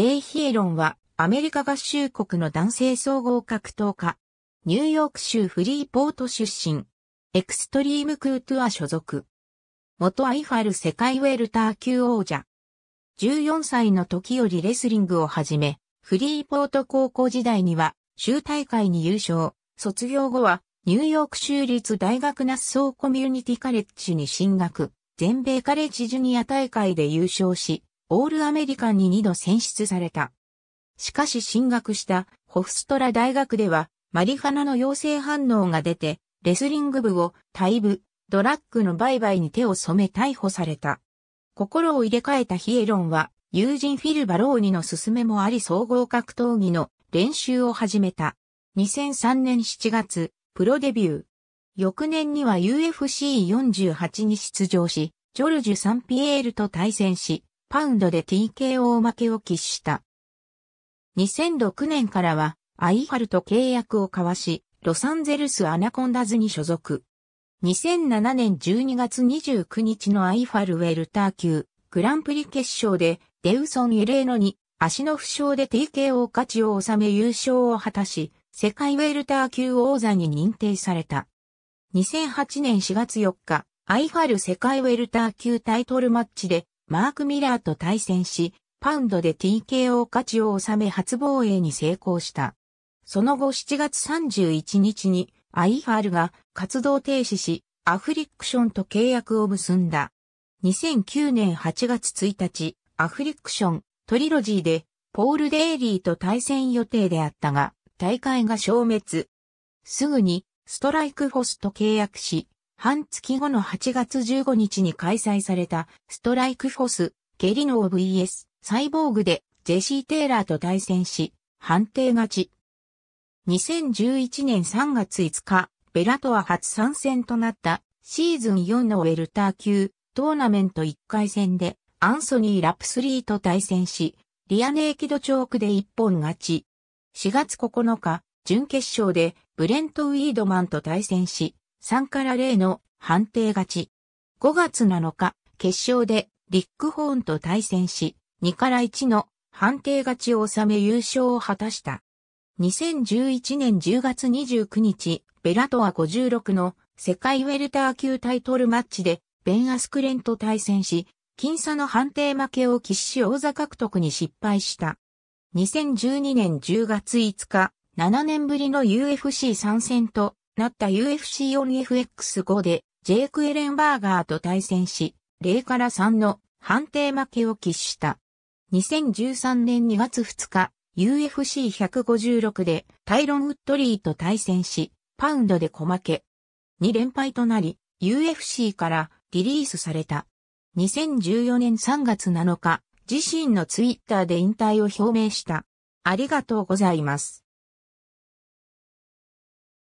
イ・ヒエロンはアメリカ合衆国の男性総合格闘家。ニューヨーク州フリーポート出身。エクストリームクートゥア所属。元アイファル世界ウェルター級王者。14歳の時よりレスリングを始め、フリーポート高校時代には州大会に優勝。卒業後はニューヨーク州立大学ナッソーコミュニティカレッジに進学。全米カレッジジュニア大会で優勝し、オールアメリカンに2度選出された。しかし進学したホフストラ大学ではマリファナの陽性反応が出て、レスリング部を退部、ドラッグの売買に手を染め逮捕された。心を入れ替えたヒエロンは、友人フィル・バローニの勧めもあり総合格闘技の練習を始めた。2003年7月、プロデビュー。翌年には UFC48 に出場し、ジョルジュ・サンピエールと対戦し、パウンドで TKO 負けを喫した。2006年からは、アイファルと契約を交わし、ロサンゼルスアナコンダズに所属。2007年12月29日のアイファルウェルター級グランプリ決勝でデウソン・エレーノに足の負傷で TKO 勝ちを収め優勝を果たし、世界ウェルター級王座に認定された。2008年4月4日、アイファル世界ウェルター級タイトルマッチでマーク・ミラーと対戦し、パウンドで TKO 勝ちを収め初防衛に成功した。その後7月31日にアイファールが活動停止し、アフリクションと契約を結んだ。2009年8月1日、アフリクション、トリロジーで、ポール・デイリーと対戦予定であったが、大会が消滅。すぐに、ストライクフォスと契約し、半月後の8月15日に開催された、ストライクフォス、ゲリノー VS、サイボーグで、ジェシー・テイラーと対戦し、判定勝ち。2011年3月5日、ベラトア初参戦となったシーズン4のウェルター級トーナメント1回戦でアンソニー・ラプスリーと対戦し、リアネーキドチョークで一本勝ち。4月9日、準決勝でブレント・ウィードマンと対戦し、3から0の判定勝ち。5月7日、決勝でリックホーンと対戦し、2から1の判定勝ちを収め優勝を果たした。2011年10月29日、ベラトア56の世界ウェルター級タイトルマッチで、ベン・アスクレンと対戦し、僅差の判定負けを喫し王座獲得に失敗した。2012年10月5日、7年ぶりの UFC 参戦となった u f c ン f x 5でジェイク・エレンバーガーと対戦し、0から3の判定負けを喫した。2013年2月2日、UFC156 でタイロン・ウッドリーと対戦し、パウンドで小負け。2連敗となり、UFC からリリースされた。2014年3月7日、自身のツイッターで引退を表明した。ありがとうございます。